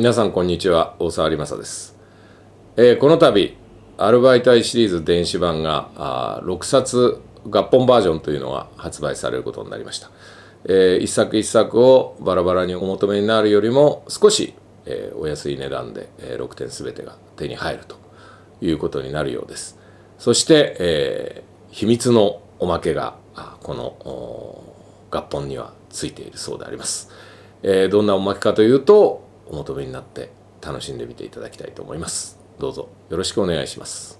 皆さんこんにちは大沢有正です、えー、この度アルバイトイシリーズ電子版があ6冊合本バージョンというのが発売されることになりました、えー、一作一作をバラバラにお求めになるよりも少し、えー、お安い値段で、えー、6点全てが手に入るということになるようですそして、えー、秘密のおまけがこの合本にはついているそうであります、えー、どんなおまけかというとお求めになって楽しんでみていただきたいと思います。どうぞよろしくお願いします。